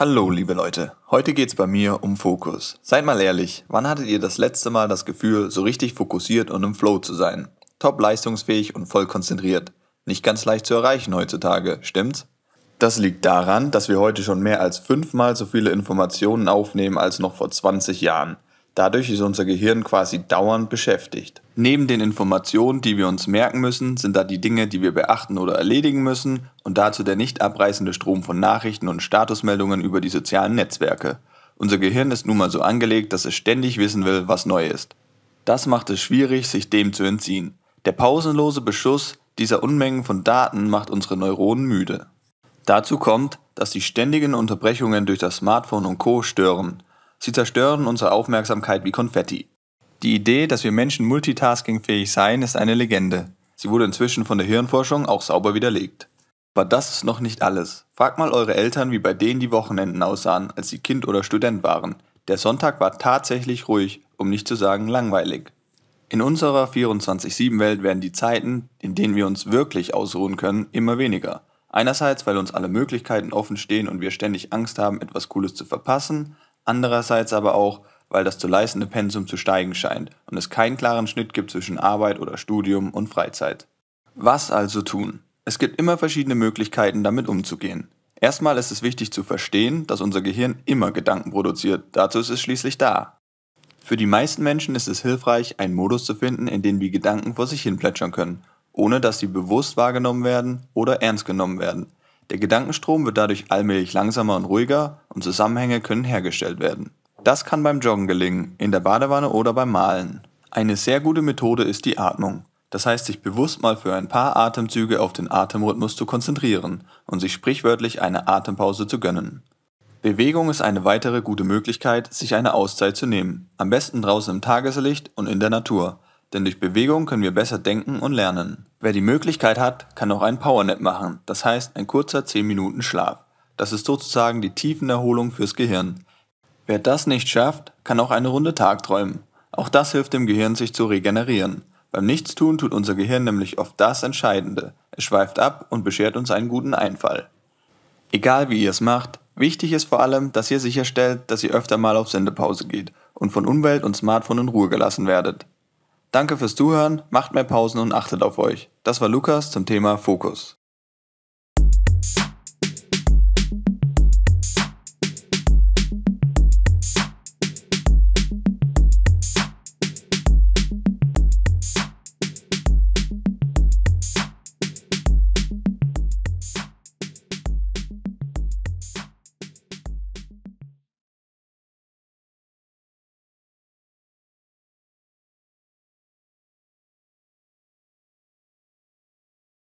Hallo liebe Leute, heute geht's bei mir um Fokus. Seid mal ehrlich, wann hattet ihr das letzte Mal das Gefühl, so richtig fokussiert und im Flow zu sein? Top leistungsfähig und voll konzentriert. Nicht ganz leicht zu erreichen heutzutage, stimmt's? Das liegt daran, dass wir heute schon mehr als fünfmal so viele Informationen aufnehmen als noch vor 20 Jahren. Dadurch ist unser Gehirn quasi dauernd beschäftigt. Neben den Informationen, die wir uns merken müssen, sind da die Dinge, die wir beachten oder erledigen müssen und dazu der nicht abreißende Strom von Nachrichten und Statusmeldungen über die sozialen Netzwerke. Unser Gehirn ist nun mal so angelegt, dass es ständig wissen will, was neu ist. Das macht es schwierig, sich dem zu entziehen. Der pausenlose Beschuss dieser Unmengen von Daten macht unsere Neuronen müde. Dazu kommt, dass die ständigen Unterbrechungen durch das Smartphone und Co stören. Sie zerstören unsere Aufmerksamkeit wie Konfetti. Die Idee, dass wir Menschen multitaskingfähig seien, ist eine Legende. Sie wurde inzwischen von der Hirnforschung auch sauber widerlegt. Aber das ist noch nicht alles. Fragt mal eure Eltern, wie bei denen die Wochenenden aussahen, als sie Kind oder Student waren. Der Sonntag war tatsächlich ruhig, um nicht zu sagen langweilig. In unserer 24-7-Welt werden die Zeiten, in denen wir uns wirklich ausruhen können, immer weniger. Einerseits, weil uns alle Möglichkeiten offen stehen und wir ständig Angst haben, etwas Cooles zu verpassen, andererseits aber auch, weil das zu leistende Pensum zu steigen scheint und es keinen klaren Schnitt gibt zwischen Arbeit oder Studium und Freizeit. Was also tun? Es gibt immer verschiedene Möglichkeiten, damit umzugehen. Erstmal ist es wichtig zu verstehen, dass unser Gehirn immer Gedanken produziert, dazu ist es schließlich da. Für die meisten Menschen ist es hilfreich, einen Modus zu finden, in dem die Gedanken vor sich hin plätschern können, ohne dass sie bewusst wahrgenommen werden oder ernst genommen werden. Der Gedankenstrom wird dadurch allmählich langsamer und ruhiger und Zusammenhänge können hergestellt werden. Das kann beim Joggen gelingen, in der Badewanne oder beim Malen. Eine sehr gute Methode ist die Atmung. Das heißt, sich bewusst mal für ein paar Atemzüge auf den Atemrhythmus zu konzentrieren und sich sprichwörtlich eine Atempause zu gönnen. Bewegung ist eine weitere gute Möglichkeit, sich eine Auszeit zu nehmen, am besten draußen im Tageslicht und in der Natur, denn durch Bewegung können wir besser denken und lernen. Wer die Möglichkeit hat, kann auch einen Powernap machen, das heißt ein kurzer 10 Minuten Schlaf. Das ist sozusagen die Tiefenerholung fürs Gehirn. Wer das nicht schafft, kann auch eine Runde Tag träumen. Auch das hilft dem Gehirn, sich zu regenerieren. Beim Nichtstun tut unser Gehirn nämlich oft das Entscheidende. Es schweift ab und beschert uns einen guten Einfall. Egal wie ihr es macht, wichtig ist vor allem, dass ihr sicherstellt, dass ihr öfter mal auf Sendepause geht und von Umwelt und Smartphone in Ruhe gelassen werdet. Danke fürs Zuhören, macht mehr Pausen und achtet auf euch. Das war Lukas zum Thema Fokus.